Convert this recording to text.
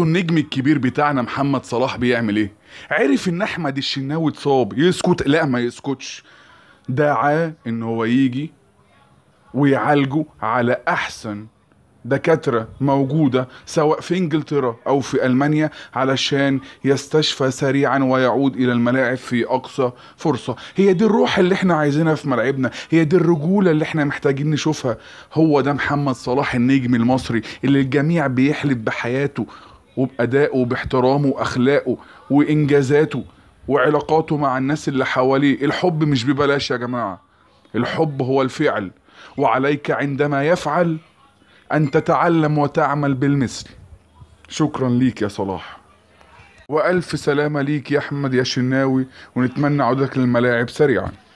شفتوا النجم الكبير بتاعنا محمد صلاح بيعمل ايه عرف ان احمد الشناوي اتصاب يسكت لا ما يسكتش دعاه ان هو يجي ويعالجه على احسن دكاترة موجودة سواء في انجلترا او في المانيا علشان يستشفى سريعا ويعود الى الملاعب في اقصى فرصة هي دي الروح اللي احنا عايزينها في ملاعبنا هي دي الرجولة اللي احنا محتاجين نشوفها هو ده محمد صلاح النجم المصري اللي الجميع بيحلف بحياته وبأدائه وباحترامه وأخلاقه وإنجازاته وعلاقاته مع الناس اللي حواليه الحب مش ببلاش يا جماعة الحب هو الفعل وعليك عندما يفعل أن تتعلم وتعمل بالمثل شكرا ليك يا صلاح وألف سلامة ليك يا أحمد يا شناوي ونتمنى عودك للملاعب سريعا